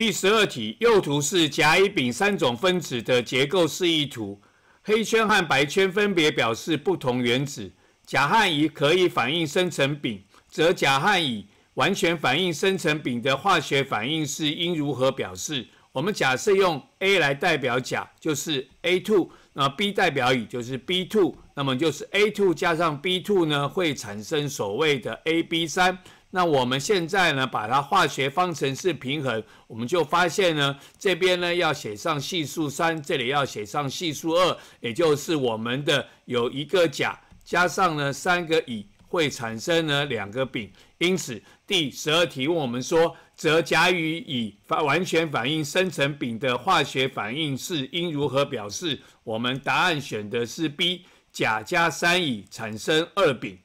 第十二题，右图是甲、乙、丙三种分子的结构示意图，黑圈和白圈分别表示不同原子。甲和乙可以反应生成丙，则甲和乙完全反应生成丙的化学反应式应如何表示？我们假设用 A 来代表甲，就是 A2，那 B 代表乙就是 B2，那么就是 A2 加上 B2 呢，会产生所谓的 AB3。那我们现在呢，把它化学方程式平衡，我们就发现呢，这边呢要写上系数三，这里要写上系数二，也就是我们的有一个甲加上呢三个乙，会产生呢两个丙。因此第十二题问我们说，则甲与乙反完全反应生成丙的化学反应式应如何表示？我们答案选的是 B，甲加三乙产生二丙。